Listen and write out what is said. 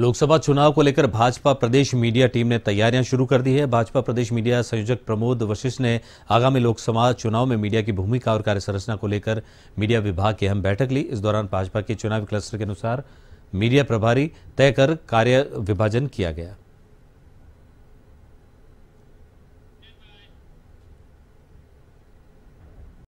लोकसभा चुनाव को लेकर भाजपा प्रदेश मीडिया टीम ने तैयारियां शुरू कर दी है भाजपा प्रदेश मीडिया संयोजक प्रमोद वशिष्ठ ने आगामी लोकसभा चुनाव में मीडिया की भूमिका और कार्यसंरचना को लेकर मीडिया विभाग की अहम बैठक ली इस दौरान भाजपा के चुनावी क्लस्टर के अनुसार मीडिया प्रभारी तय कर कार्य विभाजन किया गया